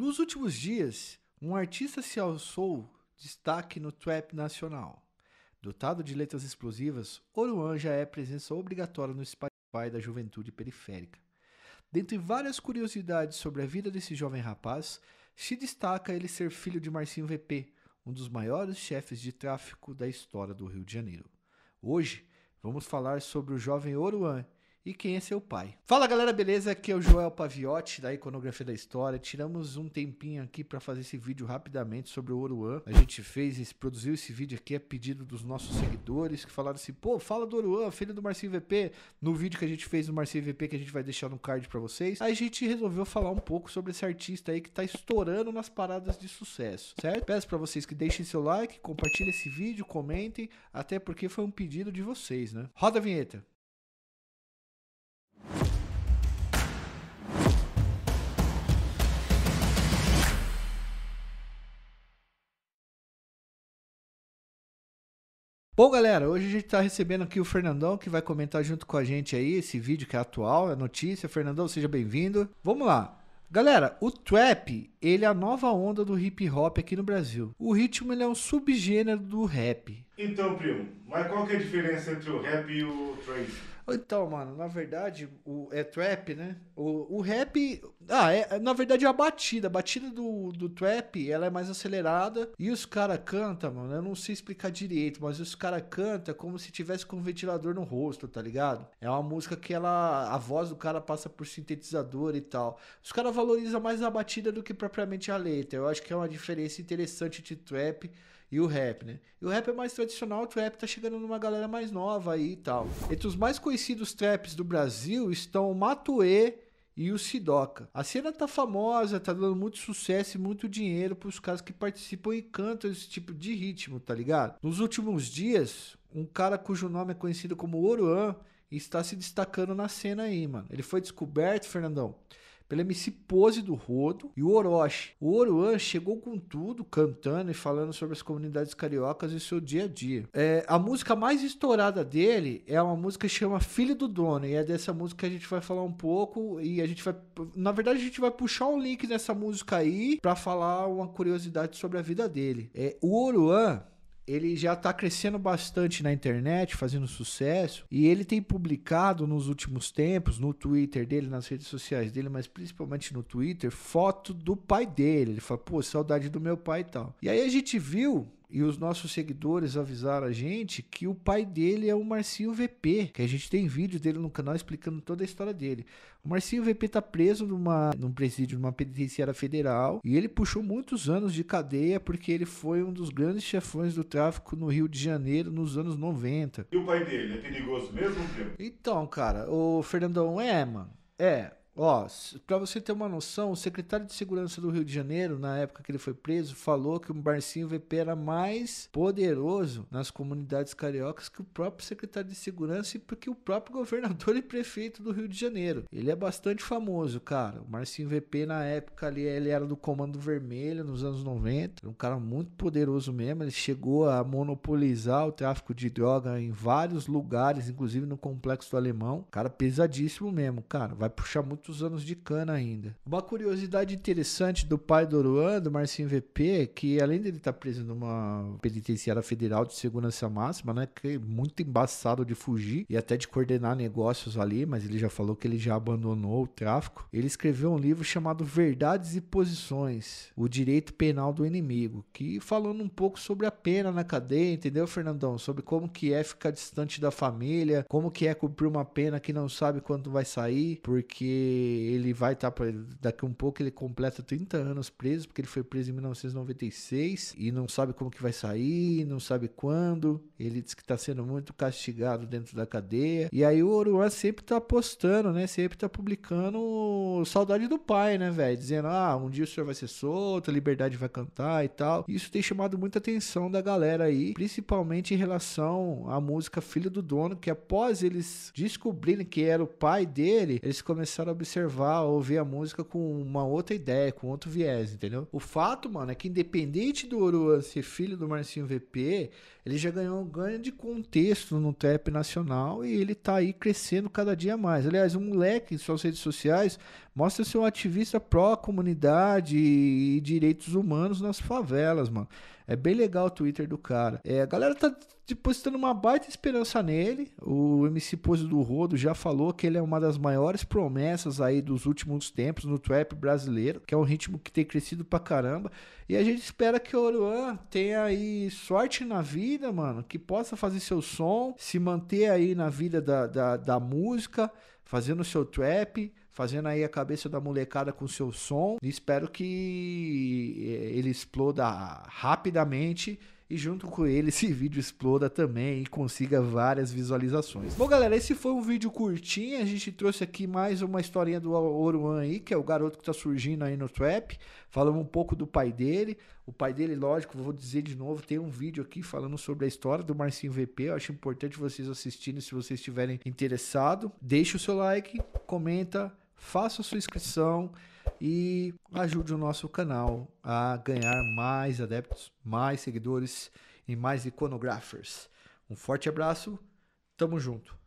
Nos últimos dias, um artista se alçou destaque no trap nacional. Dotado de letras explosivas, Oruan já é presença obrigatória no Spotify da juventude periférica. Dentre várias curiosidades sobre a vida desse jovem rapaz, se destaca ele ser filho de Marcinho VP, um dos maiores chefes de tráfico da história do Rio de Janeiro. Hoje, vamos falar sobre o jovem Oruan e quem é seu pai. Fala galera, beleza? Aqui é o Joel Paviotti da Iconografia da História. Tiramos um tempinho aqui para fazer esse vídeo rapidamente sobre o Oruan. A gente fez, produziu esse vídeo aqui a pedido dos nossos seguidores que falaram assim: "Pô, fala do Oruan, filho do Marcinho VP", no vídeo que a gente fez do Marcinho VP que a gente vai deixar no card para vocês. Aí a gente resolveu falar um pouco sobre esse artista aí que tá estourando nas paradas de sucesso, certo? Peço para vocês que deixem seu like, compartilhem esse vídeo, comentem, até porque foi um pedido de vocês, né? Roda a vinheta. Bom, galera, hoje a gente está recebendo aqui o Fernandão, que vai comentar junto com a gente aí esse vídeo que é atual, é notícia. Fernandão, seja bem-vindo. Vamos lá. Galera, o trap, ele é a nova onda do hip hop aqui no Brasil. O ritmo, ele é um subgênero do rap. Então, primo, mas qual que é a diferença entre o rap e o trap? Então, mano, na verdade, o, é trap, né? O, o rap. Ah, é, na verdade é a batida. A batida do, do trap, ela é mais acelerada. E os caras cantam, mano. Eu não sei explicar direito, mas os caras cantam como se tivesse com um ventilador no rosto, tá ligado? É uma música que ela. A voz do cara passa por sintetizador e tal. Os caras valorizam mais a batida do que propriamente a letra. Eu acho que é uma diferença interessante de trap e o rap, né? E o rap é mais tradicional, o trap tá chegando numa galera mais nova aí e tal. Entre os mais conhecidos traps do Brasil estão o Matue e o Sidoca. A cena tá famosa, tá dando muito sucesso e muito dinheiro para os caras que participam e cantam esse tipo de ritmo, tá ligado? Nos últimos dias, um cara cujo nome é conhecido como Oruan está se destacando na cena aí, mano. Ele foi descoberto, Fernandão, pela MC Pose do Rodo e o Orochi. O Oruan chegou com tudo, cantando e falando sobre as comunidades cariocas e seu dia a dia. É, a música mais estourada dele é uma música que chama Filho do Dono, e é dessa música que a gente vai falar um pouco e a gente vai... Na verdade, a gente vai puxar um link dessa música aí para falar uma curiosidade sobre a vida dele. É, o Oruan ele já está crescendo bastante na internet, fazendo sucesso, e ele tem publicado nos últimos tempos, no Twitter dele, nas redes sociais dele, mas principalmente no Twitter, foto do pai dele. Ele fala, pô, saudade do meu pai e tal. E aí a gente viu e os nossos seguidores avisaram a gente que o pai dele é o Marcinho VP, que a gente tem vídeo dele no canal explicando toda a história dele. O Marcinho VP tá preso numa, num presídio, numa penitenciária federal, e ele puxou muitos anos de cadeia porque ele foi um dos grandes chefões do tráfico no Rio de Janeiro nos anos 90. E o pai dele é perigoso mesmo, Então, cara, o Fernandão é, mano. É, Ó, para você ter uma noção, o secretário de Segurança do Rio de Janeiro, na época que ele foi preso, falou que o Barcinho VP era mais poderoso nas comunidades cariocas que o próprio secretário de Segurança e porque o próprio governador e prefeito do Rio de Janeiro. Ele é bastante famoso, cara. O Marcinho VP, na época ali, ele era do Comando Vermelho, nos anos 90. Era um cara muito poderoso mesmo. Ele chegou a monopolizar o tráfico de droga em vários lugares, inclusive no Complexo do Alemão. Cara pesadíssimo mesmo, cara. Vai puxar muito muitos anos de cana ainda. Uma curiosidade interessante do pai do Oruan, do Marcinho VP, é que além dele estar tá preso numa penitenciária federal de segurança máxima, né, que é muito embaçado de fugir e até de coordenar negócios ali, mas ele já falou que ele já abandonou o tráfico. Ele escreveu um livro chamado Verdades e Posições: O Direito Penal do Inimigo, que falando um pouco sobre a pena na cadeia, entendeu, Fernandão? Sobre como que é ficar distante da família, como que é cumprir uma pena que não sabe quando vai sair, porque ele vai estar tá, daqui um pouco ele completa 30 anos preso, porque ele foi preso em 1996 e não sabe como que vai sair, não sabe quando. Ele diz que está sendo muito castigado dentro da cadeia. E aí o Oruan sempre está postando, né? Sempre está publicando saudade do pai, né, velho? Dizendo: "Ah, um dia o senhor vai ser solto, a liberdade vai cantar" e tal. Isso tem chamado muita atenção da galera aí, principalmente em relação à música Filho do Dono, que após eles descobrirem que era o pai dele, eles começaram a observar, ouvir a música com uma outra ideia, com outro viés, entendeu? O fato, mano, é que independente do Oruan ser filho do Marcinho VP, ele já ganhou um ganho de contexto no trap nacional e ele tá aí crescendo cada dia mais. Aliás, o moleque em suas redes sociais Mostra ser um ativista pró-comunidade e direitos humanos nas favelas, mano. É bem legal o Twitter do cara. É, a galera tá depositando tipo, uma baita esperança nele. O MC Pose do Rodo já falou que ele é uma das maiores promessas aí dos últimos tempos no trap brasileiro, que é um ritmo que tem crescido pra caramba. E a gente espera que o Oruan tenha aí sorte na vida, mano, que possa fazer seu som, se manter aí na vida da, da, da música, fazendo seu trap fazendo aí a cabeça da molecada com seu som. Espero que eh, ele exploda rapidamente e junto com ele esse vídeo exploda também e consiga várias visualizações. Bom galera, esse foi um vídeo curtinho, a gente trouxe aqui mais uma historinha do Oruan aí, que é o garoto que tá surgindo aí no trap, falamos um pouco do pai dele, o pai dele, lógico, vou dizer de novo, tem um vídeo aqui falando sobre a história do Marcinho VP, eu acho importante vocês assistirem se vocês estiverem interessados, Deixe o seu like, comenta, faça a sua inscrição, e ajude o nosso canal a ganhar mais adeptos, mais seguidores e mais iconographers. Um forte abraço, tamo junto.